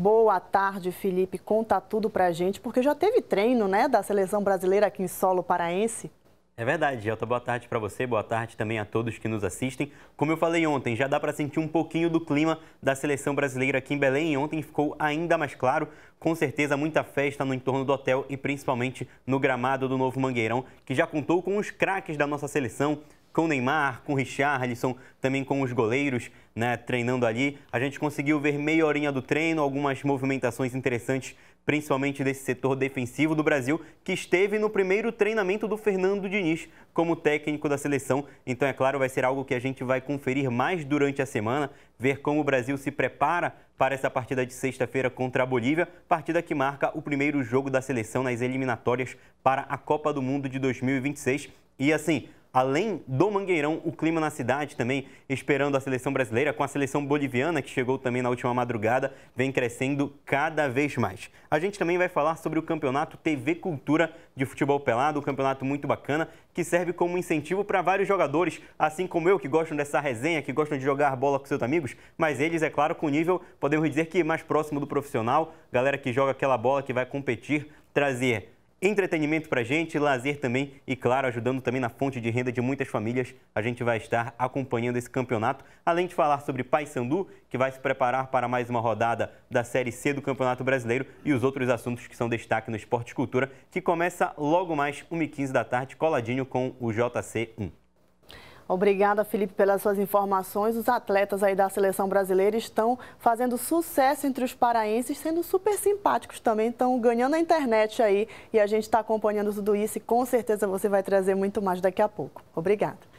Boa tarde, Felipe. Conta tudo pra gente, porque já teve treino, né, da seleção brasileira aqui em solo paraense. É verdade, Gelta. Boa tarde para você, boa tarde também a todos que nos assistem. Como eu falei ontem, já dá para sentir um pouquinho do clima da seleção brasileira aqui em Belém e ontem ficou ainda mais claro. Com certeza, muita festa no entorno do hotel e principalmente no gramado do Novo Mangueirão, que já contou com os craques da nossa seleção, com Neymar, com Richarlison, também com os goleiros, né, treinando ali. A gente conseguiu ver meia horinha do treino, algumas movimentações interessantes, principalmente desse setor defensivo do Brasil, que esteve no primeiro treinamento do Fernando Diniz como técnico da seleção. Então, é claro, vai ser algo que a gente vai conferir mais durante a semana, ver como o Brasil se prepara para essa partida de sexta-feira contra a Bolívia, partida que marca o primeiro jogo da seleção nas eliminatórias para a Copa do Mundo de 2026. E assim, além do Mangueirão, o clima na cidade também, esperando a seleção brasileira, com a seleção boliviana, que chegou também na última madrugada, vem crescendo cada vez mais. A gente também vai falar sobre o campeonato TV Cultura de Futebol Pelado, um campeonato muito bacana, que serve como incentivo para vários jogadores, assim como eu, que gostam dessa resenha, que gostam de jogar bola com seus amigos, mas eles, é claro, com nível, podemos dizer que mais próximo do profissional, galera que joga aquela bola, que vai competir, trazer entretenimento para gente, lazer também e, claro, ajudando também na fonte de renda de muitas famílias. A gente vai estar acompanhando esse campeonato, além de falar sobre Paysandu, que vai se preparar para mais uma rodada da Série C do Campeonato Brasileiro e os outros assuntos que são destaque no Esporte Cultura, que começa logo mais 1h15 da tarde, coladinho com o JC1. Obrigada, Felipe, pelas suas informações. Os atletas aí da seleção brasileira estão fazendo sucesso entre os paraenses, sendo super simpáticos também, estão ganhando a internet aí. E a gente está acompanhando tudo isso e com certeza você vai trazer muito mais daqui a pouco. Obrigada.